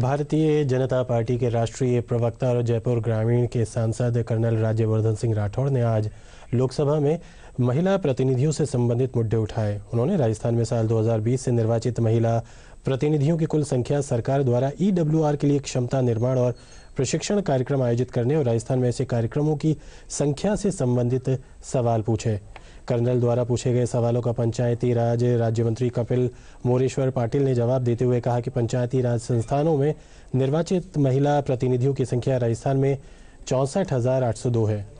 भारतीय जनता पार्टी के राष्ट्रीय प्रवक्ता और जयपुर ग्रामीण के सांसद कर्नल राज्यवर्धन सिंह राठौड़ ने आज लोकसभा में महिला प्रतिनिधियों से संबंधित मुद्दे उठाए उन्होंने राजस्थान में साल 2020 से निर्वाचित महिला प्रतिनिधियों की कुल संख्या सरकार द्वारा ईडब्ल्यूआर के लिए क्षमता निर्माण और प्रशिक्षण कार्यक्रम आयोजित करने और राजस्थान में ऐसे कार्यक्रमों की संख्या से संबंधित सवाल पूछे कर्नल द्वारा पूछे गए सवालों का पंचायती राज राज्य मंत्री कपिल मोरेश्वर पाटिल ने जवाब देते हुए कहा कि पंचायती राज संस्थानों में निर्वाचित महिला प्रतिनिधियों की संख्या राजस्थान में चौंसठ है